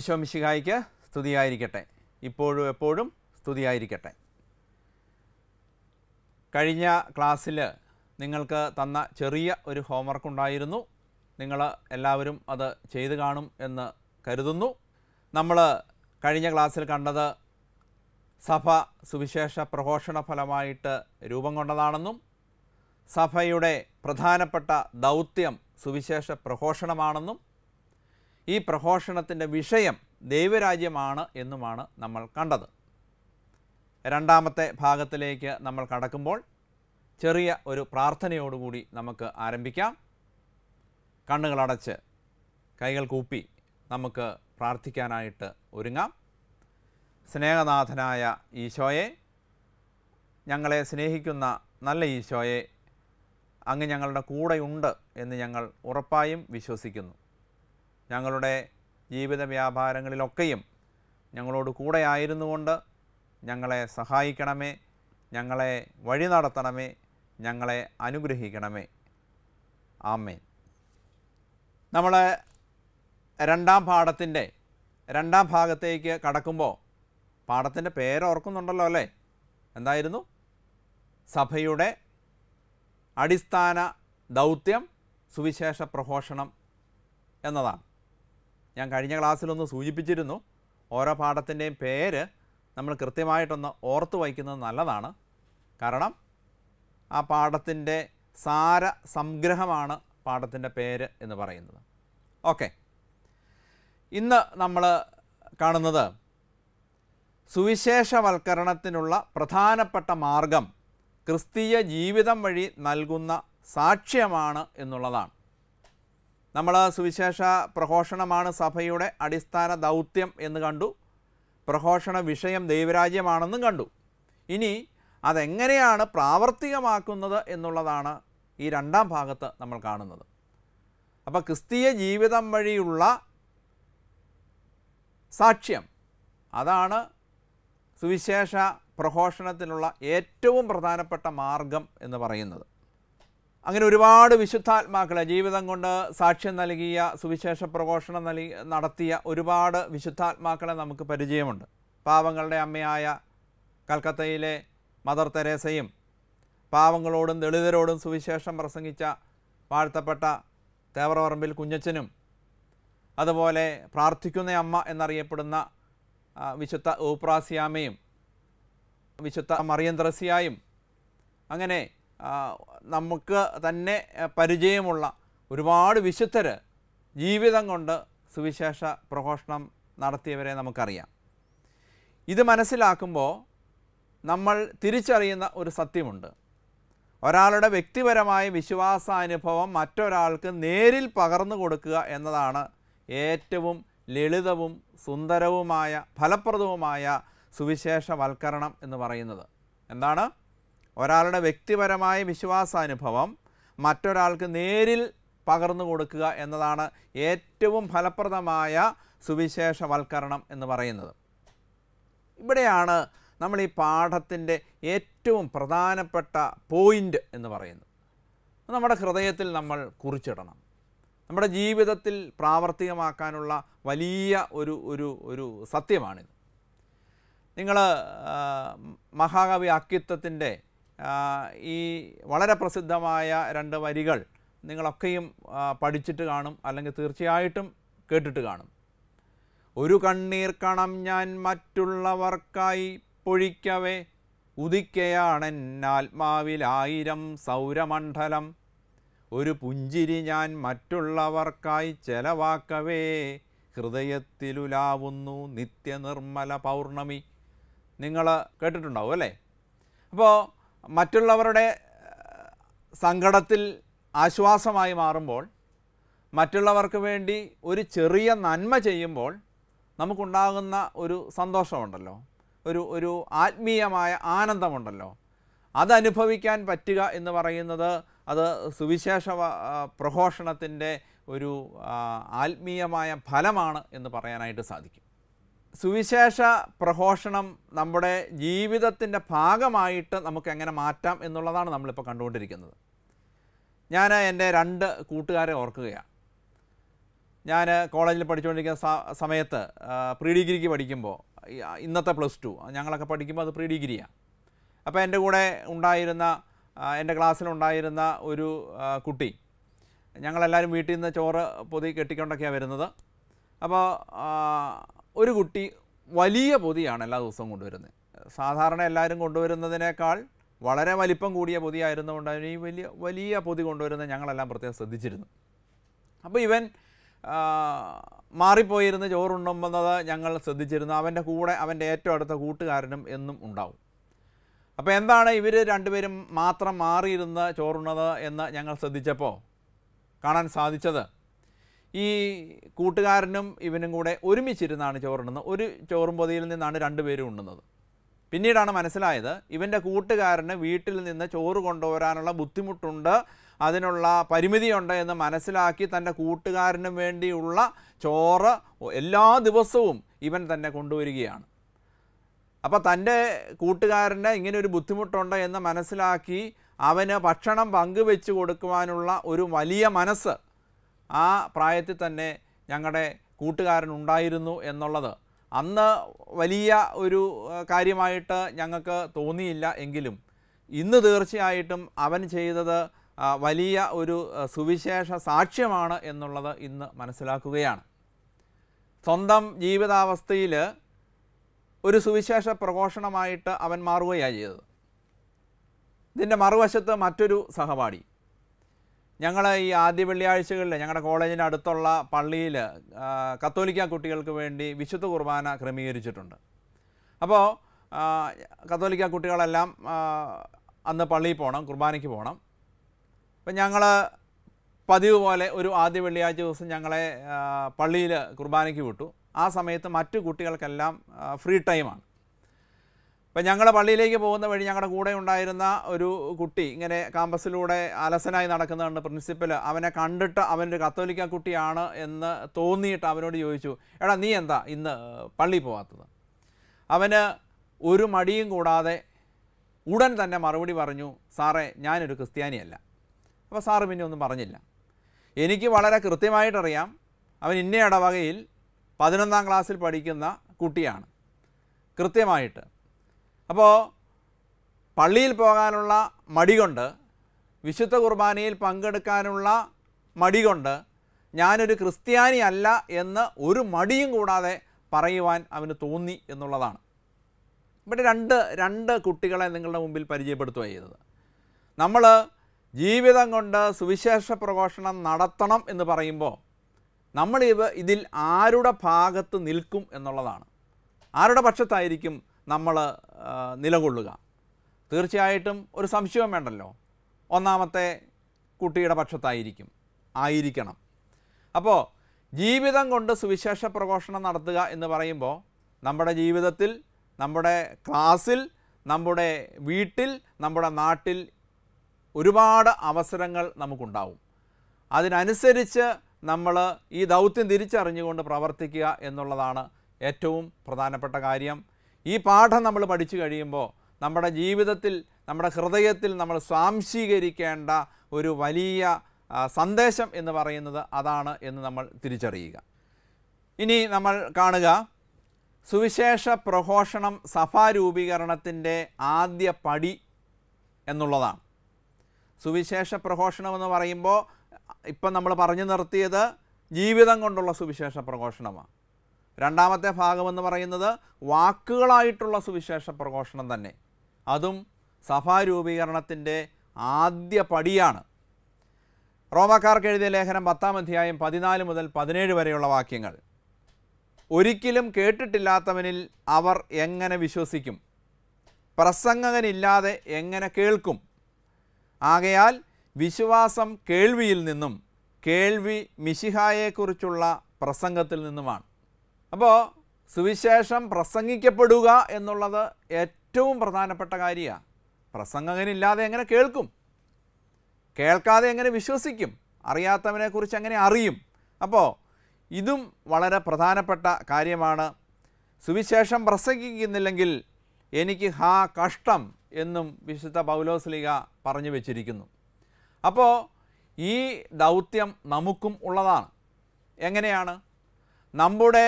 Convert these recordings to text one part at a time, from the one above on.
ഈശോ മിശിഹായിക്ക് സ്തുതിയായിരിക്കട്ടെ ഇപ്പോഴും എപ്പോഴും സ്തുതിയായിരിക്കട്ടെ കഴിഞ്ഞ ക്ലാസ്സിൽ നിങ്ങൾക്ക് തന്ന ചെറിയ ഒരു ഹോംവർക്ക് ഉണ്ടായിരുന്നു നിങ്ങൾ എല്ലാവരും അത് ചെയ്തു കാണും എന്ന് കരുതുന്നു നമ്മൾ കഴിഞ്ഞ ക്ലാസ്സിൽ കണ്ടത് സഭ സുവിശേഷ പ്രഘോഷണ ഫലമായിട്ട് രൂപം കൊണ്ടതാണെന്നും സഭയുടെ പ്രധാനപ്പെട്ട ദൗത്യം സുവിശേഷ പ്രഘോഷണമാണെന്നും ഈ പ്രഘോഷണത്തിൻ്റെ വിഷയം ദൈവരാജ്യമാണ് എന്നുമാണ് നമ്മൾ കണ്ടത് രണ്ടാമത്തെ ഭാഗത്തിലേക്ക് നമ്മൾ കടക്കുമ്പോൾ ചെറിയ ഒരു പ്രാർത്ഥനയോടുകൂടി നമുക്ക് ആരംഭിക്കാം കണ്ണുകളടച്ച് കൈകൾ കൂപ്പി നമുക്ക് പ്രാർത്ഥിക്കാനായിട്ട് ഒരുങ്ങാം സ്നേഹനാഥനായ ഈശോയെ ഞങ്ങളെ സ്നേഹിക്കുന്ന നല്ല ഈശോയെ അങ്ങ് ഞങ്ങളുടെ കൂടെയുണ്ട് എന്ന് ഞങ്ങൾ ഉറപ്പായും വിശ്വസിക്കുന്നു ഞങ്ങളുടെ ജീവിത വ്യാപാരങ്ങളിലൊക്കെയും ഞങ്ങളോട് കൂടെ കൊണ്ട് ഞങ്ങളെ സഹായിക്കണമേ ഞങ്ങളെ വഴി നടത്തണമേ ഞങ്ങളെ അനുഗ്രഹിക്കണമേ ആമേൻ നമ്മൾ രണ്ടാം പാഠത്തിൻ്റെ രണ്ടാം ഭാഗത്തേക്ക് കടക്കുമ്പോൾ പാഠത്തിൻ്റെ പേര് ഓർക്കുന്നുണ്ടല്ലോ അല്ലേ എന്തായിരുന്നു സഭയുടെ അടിസ്ഥാന ദൗത്യം സുവിശേഷ പ്രഘോഷണം എന്നതാണ് ഞാൻ കഴിഞ്ഞ ക്ലാസ്സിലൊന്ന് സൂചിപ്പിച്ചിരുന്നു ഓരോ പാഠത്തിൻ്റെയും പേര് നമ്മൾ കൃത്യമായിട്ടൊന്ന് ഓർത്ത് വയ്ക്കുന്നത് നല്ലതാണ് കാരണം ആ പാഠത്തിൻ്റെ സാര സംഗ്രഹമാണ് പാഠത്തിൻ്റെ പേര് എന്ന് പറയുന്നത് ഓക്കെ ഇന്ന് നമ്മൾ കാണുന്നത് സുവിശേഷവൽക്കരണത്തിനുള്ള പ്രധാനപ്പെട്ട മാർഗം ക്രിസ്തീയ ജീവിതം വഴി നൽകുന്ന സാക്ഷ്യമാണ് എന്നുള്ളതാണ് നമ്മൾ സുവിശേഷ പ്രഘോഷണമാണ് സഭയുടെ അടിസ്ഥാന ദൗത്യം എന്ന് കണ്ടു പ്രഘോഷണ വിഷയം ദൈവരാജ്യമാണെന്നും കണ്ടു ഇനി അതെങ്ങനെയാണ് പ്രാവർത്തികമാക്കുന്നത് എന്നുള്ളതാണ് ഈ രണ്ടാം ഭാഗത്ത് നമ്മൾ കാണുന്നത് അപ്പോൾ ക്രിസ്തീയ ജീവിതം വഴിയുള്ള സാക്ഷ്യം അതാണ് സുവിശേഷ പ്രഘോഷണത്തിനുള്ള ഏറ്റവും പ്രധാനപ്പെട്ട മാർഗം എന്ന് പറയുന്നത് അങ്ങനെ ഒരുപാട് വിശുദ്ധാത്മാക്കളെ ജീവിതം കൊണ്ട് സാക്ഷ്യം നൽകിയ സുവിശേഷ പ്രഘോഷണം നൽകി നടത്തിയ ഒരുപാട് വിശുദ്ധാത്മാക്കളെ നമുക്ക് പരിചയമുണ്ട് പാവങ്ങളുടെ അമ്മയായ കൽക്കത്തയിലെ മദർ തെരേസയും പാവങ്ങളോടും ദളിതരോടും സുവിശേഷം പ്രസംഗിച്ച വാഴ്ത്തപ്പെട്ട തേവറപറമ്പിൽ കുഞ്ഞച്ചനും അതുപോലെ പ്രാർത്ഥിക്കുന്ന അമ്മ എന്നറിയപ്പെടുന്ന വിശുദ്ധ ഊപ്രാസിയാമയും വിശുദ്ധ മറിയന്ത്രസിയായും അങ്ങനെ നമുക്ക് തന്നെ പരിചയമുള്ള ഒരുപാട് വിശുദ്ധർ ജീവിതം കൊണ്ട് സുവിശേഷ പ്രഘോഷണം നടത്തിയവരെ നമുക്കറിയാം ഇത് മനസ്സിലാക്കുമ്പോൾ നമ്മൾ തിരിച്ചറിയുന്ന ഒരു സത്യമുണ്ട് ഒരാളുടെ വ്യക്തിപരമായ വിശ്വാസാനുഭവം മറ്റൊരാൾക്ക് നേരിൽ പകർന്നു കൊടുക്കുക എന്നതാണ് ഏറ്റവും ലളിതവും സുന്ദരവുമായ ഫലപ്രദവുമായ സുവിശേഷവൽക്കരണം എന്ന് പറയുന്നത് എന്താണ് ഒരാളുടെ വ്യക്തിപരമായ വിശ്വാസാനുഭവം മറ്റൊരാൾക്ക് നേരിൽ പകർന്നു കൊടുക്കുക എന്നതാണ് ഏറ്റവും ഫലപ്രദമായ സുവിശേഷവൽക്കരണം എന്ന് പറയുന്നത് ഇവിടെയാണ് നമ്മൾ ഈ പാഠത്തിൻ്റെ ഏറ്റവും പ്രധാനപ്പെട്ട പോയിൻ്റ് എന്ന് പറയുന്നത് നമ്മുടെ ഹൃദയത്തിൽ നമ്മൾ കുറിച്ചിടണം നമ്മുടെ ജീവിതത്തിൽ പ്രാവർത്തികമാക്കാനുള്ള വലിയ ഒരു ഒരു ഒരു സത്യമാണിത് നിങ്ങൾ മഹാകവി അക്കിത്വത്തിൻ്റെ ഈ വളരെ പ്രസിദ്ധമായ രണ്ട് വരികൾ നിങ്ങളൊക്കെയും പഠിച്ചിട്ട് കാണും അല്ലെങ്കിൽ തീർച്ചയായിട്ടും കേട്ടിട്ട് കാണും ഒരു കണ്ണീർ കണം ഞാൻ മറ്റുള്ളവർക്കായി പൊഴിക്കവേ ആയിരം സൗരമണ്ഡലം ഒരു പുഞ്ചിരി ഞാൻ മറ്റുള്ളവർക്കായി ചെലവാക്കവേ ഹൃദയത്തിലുലാവുന്നു നിത്യനിർമ്മല പൗർണമി നിങ്ങൾ കേട്ടിട്ടുണ്ടാവും അല്ലേ അപ്പോൾ മറ്റുള്ളവരുടെ സങ്കടത്തിൽ ആശ്വാസമായി മാറുമ്പോൾ മറ്റുള്ളവർക്ക് വേണ്ടി ഒരു ചെറിയ നന്മ ചെയ്യുമ്പോൾ നമുക്കുണ്ടാകുന്ന ഒരു സന്തോഷമുണ്ടല്ലോ ഒരു ഒരു ആത്മീയമായ ആനന്ദമുണ്ടല്ലോ അതനുഭവിക്കാൻ പറ്റുക എന്ന് പറയുന്നത് അത് സുവിശേഷ പ്രഘോഷണത്തിൻ്റെ ഒരു ആത്മീയമായ ഫലമാണ് എന്ന് പറയാനായിട്ട് സാധിക്കും സുവിശേഷ പ്രഘോഷണം നമ്മുടെ ജീവിതത്തിൻ്റെ ഭാഗമായിട്ട് നമുക്ക് എങ്ങനെ മാറ്റാം എന്നുള്ളതാണ് നമ്മളിപ്പോൾ കണ്ടുകൊണ്ടിരിക്കുന്നത് ഞാൻ എൻ്റെ രണ്ട് കൂട്ടുകാരെ ഓർക്കുകയാണ് ഞാൻ കോളേജിൽ പഠിച്ചുകൊണ്ടിരിക്കുന്ന സമയത്ത് പ്രീ ഡിഗ്രിക്ക് പഠിക്കുമ്പോൾ ഇന്നത്തെ പ്ലസ് ടു ഞങ്ങളൊക്കെ പഠിക്കുമ്പോൾ അത് പ്രീ ഡിഗ്രിയാണ് അപ്പോൾ എൻ്റെ കൂടെ ഉണ്ടായിരുന്ന എൻ്റെ ക്ലാസ്സിലുണ്ടായിരുന്ന ഒരു കുട്ടി ഞങ്ങളെല്ലാവരും വീട്ടിൽ നിന്ന് ചോറ് പൊതി കെട്ടിക്കൊണ്ടൊക്കെയാണ് വരുന്നത് അപ്പോൾ ഒരു കുട്ടി വലിയ പൊതിയാണ് എല്ലാ ദിവസവും കൊണ്ടുവരുന്നത് സാധാരണ എല്ലാവരും കൊണ്ടുവരുന്നതിനേക്കാൾ വളരെ വലിപ്പം കൂടിയ പൊതിയായിരുന്നുകൊണ്ട് അതിന് ഈ വലിയ വലിയ പൊതി കൊണ്ടുവരുന്നത് ഞങ്ങളെല്ലാം പ്രത്യേകം ശ്രദ്ധിച്ചിരുന്നു അപ്പോൾ ഇവൻ മാറിപ്പോയിരുന്ന് ചോറുണ്ണുമ്പോൾ ഞങ്ങൾ ശ്രദ്ധിച്ചിരുന്നു അവൻ്റെ കൂടെ അവൻ്റെ ഏറ്റവും അടുത്ത കൂട്ടുകാരനും എന്നും ഉണ്ടാവും അപ്പോൾ എന്താണ് ഇവർ രണ്ടുപേരും മാത്രം മാറിയിരുന്ന് ചോറുണ്ണത് എന്ന് ഞങ്ങൾ ശ്രദ്ധിച്ചപ്പോൾ കാണാൻ സാധിച്ചത് ഈ കൂട്ടുകാരനും ഇവനും കൂടെ ഒരുമിച്ചിരുന്നാണ് ചോറുണ്ടെന്ന് ഒരു ചോറും പൊതിയിൽ നിന്നാണ് രണ്ടുപേരും ഉണ്ണുന്നത് പിന്നീടാണ് മനസ്സിലായത് ഇവൻ്റെ കൂട്ടുകാരന് വീട്ടിൽ നിന്ന് ചോറ് കൊണ്ടുവരാനുള്ള ബുദ്ധിമുട്ടുണ്ട് അതിനുള്ള പരിമിതിയുണ്ട് എന്ന് മനസ്സിലാക്കി തൻ്റെ കൂട്ടുകാരനും വേണ്ടിയുള്ള ചോറ് എല്ലാ ദിവസവും ഇവൻ തന്നെ കൊണ്ടുവരികയാണ് അപ്പോൾ തൻ്റെ കൂട്ടുകാരന് ഇങ്ങനെ ഒരു ബുദ്ധിമുട്ടുണ്ട് എന്ന് മനസ്സിലാക്കി അവന് ഭക്ഷണം പങ്കുവെച്ച് കൊടുക്കുവാനുള്ള ഒരു വലിയ മനസ്സ് ആ പ്രായത്തിൽ തന്നെ ഞങ്ങളുടെ കൂട്ടുകാരൻ ഉണ്ടായിരുന്നു എന്നുള്ളത് അന്ന് വലിയ ഒരു കാര്യമായിട്ട് ഞങ്ങൾക്ക് തോന്നിയില്ല എങ്കിലും ഇന്ന് തീർച്ചയായിട്ടും അവൻ ചെയ്തത് വലിയ ഒരു സുവിശേഷ സാക്ഷ്യമാണ് എന്നുള്ളത് ഇന്ന് മനസ്സിലാക്കുകയാണ് സ്വന്തം ജീവിതാവസ്ഥയിൽ ഒരു സുവിശേഷ പ്രഘോഷണമായിട്ട് അവൻ മാറുകയാണ് ചെയ്തത് ഇതിൻ്റെ മറുവശത്ത് മറ്റൊരു സഹപാഠി ഞങ്ങൾ ഈ ആദ്യ വെള്ളിയാഴ്ചകളിൽ ഞങ്ങളുടെ കോളേജിൻ്റെ അടുത്തുള്ള പള്ളിയിൽ കത്തോലിക്ക കുട്ടികൾക്ക് വേണ്ടി വിശുദ്ധ കുർബാന ക്രമീകരിച്ചിട്ടുണ്ട് അപ്പോൾ കത്തോലിക്ക കുട്ടികളെല്ലാം അന്ന് പള്ളിയിൽ പോകണം കുർബാനയ്ക്ക് പോകണം അപ്പം ഞങ്ങൾ പതിവ് പോലെ ഒരു ആദ്യ വെള്ളിയാഴ്ച ദിവസം ഞങ്ങളെ പള്ളിയിൽ കുർബാനയ്ക്ക് വിട്ടു ആ സമയത്ത് മറ്റു കുട്ടികൾക്കെല്ലാം ഫ്രീ ടൈമാണ് ഇപ്പം ഞങ്ങളുടെ പള്ളിയിലേക്ക് പോകുന്ന വഴി ഞങ്ങളുടെ കൂടെ ഉണ്ടായിരുന്ന ഒരു കുട്ടി ഇങ്ങനെ കാമ്പസിലൂടെ അലസനായി നടക്കുന്നതാണ് പ്രിൻസിപ്പൽ അവനെ കണ്ടിട്ട് അവനൊരു കത്തോലിക്ക കുട്ടിയാണ് എന്ന് തോന്നിയിട്ട് അവനോട് ചോദിച്ചു എടാ നീ എന്താ ഇന്ന് പള്ളി പോകാത്തത് അവന് ഒരു മടിയും കൂടാതെ ഉടൻ തന്നെ മറുപടി പറഞ്ഞു സാറേ ഞാനൊരു ക്രിസ്ത്യാനിയല്ല അപ്പോൾ സാറ് പിന്നെ ഒന്നും പറഞ്ഞില്ല എനിക്ക് വളരെ കൃത്യമായിട്ടറിയാം അവൻ ഇന്ന ഇടവകയിൽ പതിനൊന്നാം ക്ലാസ്സിൽ പഠിക്കുന്ന കുട്ടിയാണ് കൃത്യമായിട്ട് അപ്പോൾ പള്ളിയിൽ പോകാനുള്ള കൊണ്ട് വിശുദ്ധ കുർബാനയിൽ പങ്കെടുക്കാനുള്ള കൊണ്ട് ഞാനൊരു ക്രിസ്ത്യാനി അല്ല എന്ന് ഒരു മടിയും കൂടാതെ പറയുവാൻ അവന് തോന്നി എന്നുള്ളതാണ് ഇവിടെ രണ്ട് രണ്ട് കുട്ടികളെ നിങ്ങളുടെ മുമ്പിൽ പരിചയപ്പെടുത്തുക ചെയ്തത് നമ്മൾ ജീവിതം കൊണ്ട് സുവിശേഷ പ്രഘോഷണം നടത്തണം എന്ന് പറയുമ്പോൾ നമ്മൾ ഇവ ഇതിൽ ആരുടെ ഭാഗത്ത് നിൽക്കും എന്നുള്ളതാണ് ആരുടെ പക്ഷത്തായിരിക്കും നമ്മൾ നിലകൊള്ളുക തീർച്ചയായിട്ടും ഒരു സംശയം വേണ്ടല്ലോ ഒന്നാമത്തെ കുട്ടിയുടെ പക്ഷത്തായിരിക്കും ആയിരിക്കണം അപ്പോൾ ജീവിതം കൊണ്ട് സുവിശേഷ പ്രഘോഷണം നടത്തുക എന്ന് പറയുമ്പോൾ നമ്മുടെ ജീവിതത്തിൽ നമ്മുടെ ക്ലാസ്സിൽ നമ്മുടെ വീട്ടിൽ നമ്മുടെ നാട്ടിൽ ഒരുപാട് അവസരങ്ങൾ നമുക്കുണ്ടാവും അതിനനുസരിച്ച് നമ്മൾ ഈ ദൗത്യം തിരിച്ചറിഞ്ഞുകൊണ്ട് പ്രവർത്തിക്കുക എന്നുള്ളതാണ് ഏറ്റവും പ്രധാനപ്പെട്ട കാര്യം ഈ പാഠം നമ്മൾ പഠിച്ചു കഴിയുമ്പോൾ നമ്മുടെ ജീവിതത്തിൽ നമ്മുടെ ഹൃദയത്തിൽ നമ്മൾ സ്വാംശീകരിക്കേണ്ട ഒരു വലിയ സന്ദേശം എന്ന് പറയുന്നത് അതാണ് എന്ന് നമ്മൾ തിരിച്ചറിയുക ഇനി നമ്മൾ കാണുക സുവിശേഷ പ്രഘോഷണം സഭാരൂപീകരണത്തിൻ്റെ ആദ്യ പടി എന്നുള്ളതാണ് സുവിശേഷ പ്രഘോഷണം എന്ന് പറയുമ്പോൾ ഇപ്പം നമ്മൾ പറഞ്ഞു നിർത്തിയത് ജീവിതം കൊണ്ടുള്ള സുവിശേഷ പ്രഘോഷണമാണ് രണ്ടാമത്തെ ഭാഗമെന്ന് പറയുന്നത് വാക്കുകളായിട്ടുള്ള സുവിശേഷ പ്രഘോഷണം തന്നെ അതും സഭാരൂപീകരണത്തിൻ്റെ ആദ്യ പടിയാണ് റോമക്കാർക്ക് എഴുതിയ ലേഖനം പത്താം അധ്യായം പതിനാല് മുതൽ പതിനേഴ് വരെയുള്ള വാക്യങ്ങൾ ഒരിക്കലും കേട്ടിട്ടില്ലാത്തവനിൽ അവർ എങ്ങനെ വിശ്വസിക്കും പ്രസംഗകനില്ലാതെ എങ്ങനെ കേൾക്കും ആകയാൽ വിശ്വാസം കേൾവിയിൽ നിന്നും കേൾവി മിശിഹായെക്കുറിച്ചുള്ള പ്രസംഗത്തിൽ നിന്നുമാണ് അപ്പോൾ സുവിശേഷം പ്രസംഗിക്കപ്പെടുക എന്നുള്ളത് ഏറ്റവും പ്രധാനപ്പെട്ട കാര്യമാണ് പ്രസംഗകനില്ലാതെ എങ്ങനെ കേൾക്കും കേൾക്കാതെ എങ്ങനെ വിശ്വസിക്കും അറിയാത്തവനെക്കുറിച്ച് എങ്ങനെ അറിയും അപ്പോൾ ഇതും വളരെ പ്രധാനപ്പെട്ട കാര്യമാണ് സുവിശേഷം പ്രസംഗിക്കുന്നില്ലെങ്കിൽ എനിക്ക് ഹാ കഷ്ടം എന്നും വിശുദ്ധ പൗലോസ്ലിക പറഞ്ഞു വച്ചിരിക്കുന്നു അപ്പോൾ ഈ ദൗത്യം നമുക്കും ഉള്ളതാണ് എങ്ങനെയാണ് നമ്മുടെ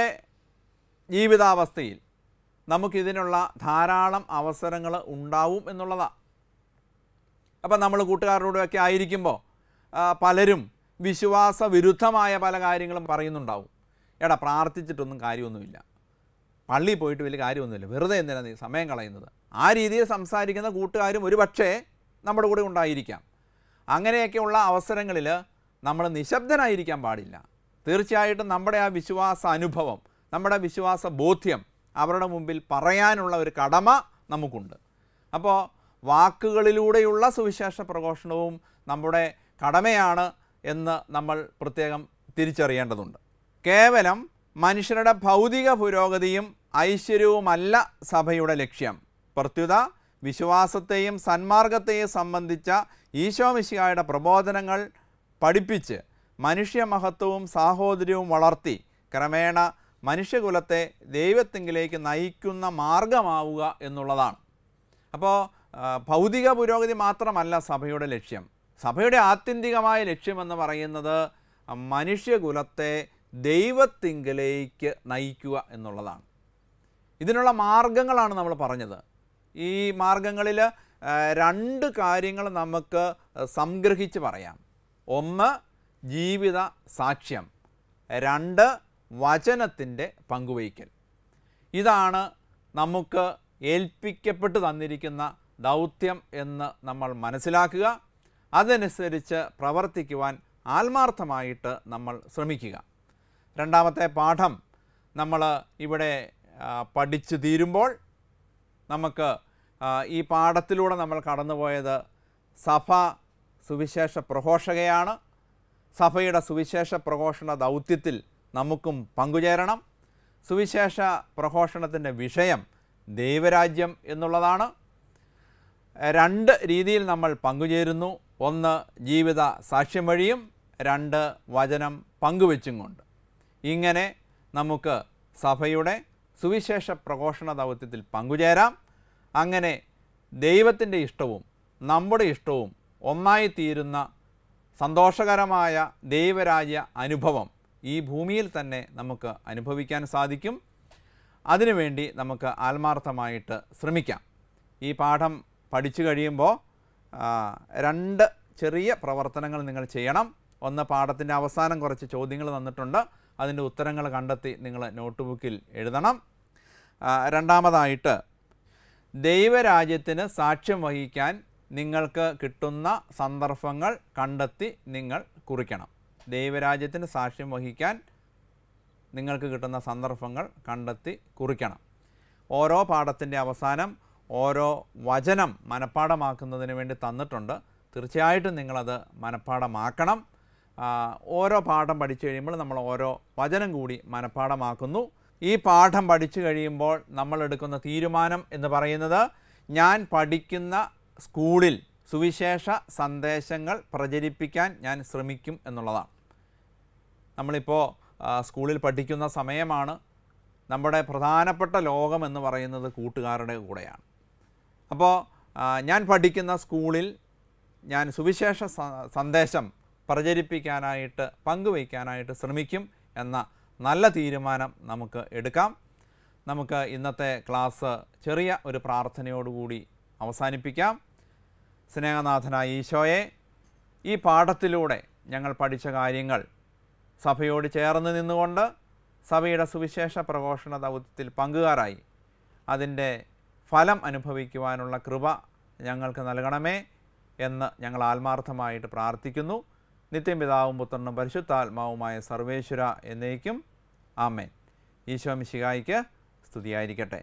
ജീവിതാവസ്ഥയിൽ നമുക്കിതിനുള്ള ധാരാളം അവസരങ്ങൾ ഉണ്ടാവും എന്നുള്ളതാണ് അപ്പം നമ്മൾ കൂട്ടുകാരോടൊക്കെ ആയിരിക്കുമ്പോൾ പലരും വിശ്വാസ വിരുദ്ധമായ പല കാര്യങ്ങളും പറയുന്നുണ്ടാവും എടാ പ്രാർത്ഥിച്ചിട്ടൊന്നും കാര്യമൊന്നുമില്ല പള്ളിയിൽ പോയിട്ട് വലിയ കാര്യമൊന്നുമില്ല വെറുതെ എന്തിനാണ് നീ സമയം കളയുന്നത് ആ രീതിയിൽ സംസാരിക്കുന്ന കൂട്ടുകാരും ഒരു പക്ഷേ നമ്മുടെ കൂടെ ഉണ്ടായിരിക്കാം അങ്ങനെയൊക്കെയുള്ള അവസരങ്ങളിൽ നമ്മൾ നിശബ്ദനായിരിക്കാൻ പാടില്ല തീർച്ചയായിട്ടും നമ്മുടെ ആ വിശ്വാസ അനുഭവം നമ്മുടെ വിശ്വാസ ബോധ്യം അവരുടെ മുമ്പിൽ പറയാനുള്ള ഒരു കടമ നമുക്കുണ്ട് അപ്പോൾ വാക്കുകളിലൂടെയുള്ള സുവിശേഷ പ്രഘോഷണവും നമ്മുടെ കടമയാണ് എന്ന് നമ്മൾ പ്രത്യേകം തിരിച്ചറിയേണ്ടതുണ്ട് കേവലം മനുഷ്യരുടെ ഭൗതിക പുരോഗതിയും ഐശ്വര്യവുമല്ല സഭയുടെ ലക്ഷ്യം പ്രത്യുത വിശ്വാസത്തെയും സന്മാർഗത്തെയും സംബന്ധിച്ച ഈശോമിശിഹായുടെ പ്രബോധനങ്ങൾ പഠിപ്പിച്ച് മനുഷ്യമഹത്വവും സാഹോദര്യവും വളർത്തി ക്രമേണ മനുഷ്യകുലത്തെ ദൈവത്തെങ്കിലേക്ക് നയിക്കുന്ന മാർഗമാവുക എന്നുള്ളതാണ് അപ്പോൾ ഭൗതിക പുരോഗതി മാത്രമല്ല സഭയുടെ ലക്ഷ്യം സഭയുടെ ആത്യന്തികമായ ലക്ഷ്യമെന്ന് പറയുന്നത് മനുഷ്യകുലത്തെ ദൈവത്തിങ്കിലേക്ക് നയിക്കുക എന്നുള്ളതാണ് ഇതിനുള്ള മാർഗങ്ങളാണ് നമ്മൾ പറഞ്ഞത് ഈ മാർഗങ്ങളിൽ രണ്ട് കാര്യങ്ങൾ നമുക്ക് സംഗ്രഹിച്ച് പറയാം ഒന്ന് ജീവിത സാക്ഷ്യം രണ്ട് വചനത്തിൻ്റെ പങ്കുവയ്ക്കൽ ഇതാണ് നമുക്ക് ഏൽപ്പിക്കപ്പെട്ട് തന്നിരിക്കുന്ന ദൗത്യം എന്ന് നമ്മൾ മനസ്സിലാക്കുക അതനുസരിച്ച് പ്രവർത്തിക്കുവാൻ ആത്മാർത്ഥമായിട്ട് നമ്മൾ ശ്രമിക്കുക രണ്ടാമത്തെ പാഠം നമ്മൾ ഇവിടെ പഠിച്ചു തീരുമ്പോൾ നമുക്ക് ഈ പാഠത്തിലൂടെ നമ്മൾ കടന്നുപോയത് സഭ സുവിശേഷ പ്രഘോഷകയാണ് സഭയുടെ സുവിശേഷ പ്രഘോഷണ ദൗത്യത്തിൽ നമുക്കും പങ്കുചേരണം സുവിശേഷ പ്രഘോഷണത്തിൻ്റെ വിഷയം ദൈവരാജ്യം എന്നുള്ളതാണ് രണ്ട് രീതിയിൽ നമ്മൾ പങ്കുചേരുന്നു ഒന്ന് ജീവിത സാക്ഷ്യം വഴിയും രണ്ട് വചനം പങ്കുവെച്ചും കൊണ്ട് ഇങ്ങനെ നമുക്ക് സഭയുടെ സുവിശേഷ പ്രഘോഷണ ദൗത്യത്തിൽ പങ്കുചേരാം അങ്ങനെ ദൈവത്തിൻ്റെ ഇഷ്ടവും നമ്മുടെ ഇഷ്ടവും ഒന്നായി തീരുന്ന സന്തോഷകരമായ ദൈവരാജ്യ അനുഭവം ഈ ഭൂമിയിൽ തന്നെ നമുക്ക് അനുഭവിക്കാൻ സാധിക്കും അതിനുവേണ്ടി നമുക്ക് ആത്മാർത്ഥമായിട്ട് ശ്രമിക്കാം ഈ പാഠം പഠിച്ചു കഴിയുമ്പോൾ രണ്ട് ചെറിയ പ്രവർത്തനങ്ങൾ നിങ്ങൾ ചെയ്യണം ഒന്ന് പാഠത്തിൻ്റെ അവസാനം കുറച്ച് ചോദ്യങ്ങൾ തന്നിട്ടുണ്ട് അതിൻ്റെ ഉത്തരങ്ങൾ കണ്ടെത്തി നിങ്ങൾ നോട്ട് ബുക്കിൽ എഴുതണം രണ്ടാമതായിട്ട് ദൈവരാജ്യത്തിന് സാക്ഷ്യം വഹിക്കാൻ നിങ്ങൾക്ക് കിട്ടുന്ന സന്ദർഭങ്ങൾ കണ്ടെത്തി നിങ്ങൾ കുറിക്കണം ദൈവരാജ്യത്തിന് സാക്ഷ്യം വഹിക്കാൻ നിങ്ങൾക്ക് കിട്ടുന്ന സന്ദർഭങ്ങൾ കണ്ടെത്തി കുറിക്കണം ഓരോ പാഠത്തിൻ്റെ അവസാനം ഓരോ വചനം മനഃപ്പാഠമാക്കുന്നതിന് വേണ്ടി തന്നിട്ടുണ്ട് തീർച്ചയായിട്ടും നിങ്ങളത് മനഃപ്പാഠമാക്കണം ഓരോ പാഠം പഠിച്ചു കഴിയുമ്പോൾ നമ്മൾ ഓരോ വചനം കൂടി മനഃപ്പാഠമാക്കുന്നു ഈ പാഠം പഠിച്ചു കഴിയുമ്പോൾ നമ്മൾ എടുക്കുന്ന തീരുമാനം എന്ന് പറയുന്നത് ഞാൻ പഠിക്കുന്ന സ്കൂളിൽ സുവിശേഷ സന്ദേശങ്ങൾ പ്രചരിപ്പിക്കാൻ ഞാൻ ശ്രമിക്കും എന്നുള്ളതാണ് നമ്മളിപ്പോൾ സ്കൂളിൽ പഠിക്കുന്ന സമയമാണ് നമ്മുടെ പ്രധാനപ്പെട്ട ലോകം എന്ന് പറയുന്നത് കൂട്ടുകാരുടെ കൂടെയാണ് അപ്പോൾ ഞാൻ പഠിക്കുന്ന സ്കൂളിൽ ഞാൻ സുവിശേഷ സന്ദേശം പ്രചരിപ്പിക്കാനായിട്ട് പങ്കുവയ്ക്കാനായിട്ട് ശ്രമിക്കും എന്ന നല്ല തീരുമാനം നമുക്ക് എടുക്കാം നമുക്ക് ഇന്നത്തെ ക്ലാസ് ചെറിയ ഒരു പ്രാർത്ഥനയോടുകൂടി അവസാനിപ്പിക്കാം സ്നേഹനാഥനായ ഈശോയെ ഈ പാഠത്തിലൂടെ ഞങ്ങൾ പഠിച്ച കാര്യങ്ങൾ സഭയോട് ചേർന്ന് നിന്നുകൊണ്ട് സഭയുടെ സുവിശേഷ പ്രഘോഷണ ദൗത്യത്തിൽ പങ്കുകാരായി അതിൻ്റെ ഫലം അനുഭവിക്കുവാനുള്ള കൃപ ഞങ്ങൾക്ക് നൽകണമേ എന്ന് ഞങ്ങൾ ആത്മാർത്ഥമായിട്ട് പ്രാർത്ഥിക്കുന്നു നിത്യം പിതാവും പുത്രനും പരിശുദ്ധാത്മാവുമായ സർവേശ്വര എന്നേക്കും ആമേൻ ഈശോ മിശികായിക്ക് സ്തുതിയായിരിക്കട്ടെ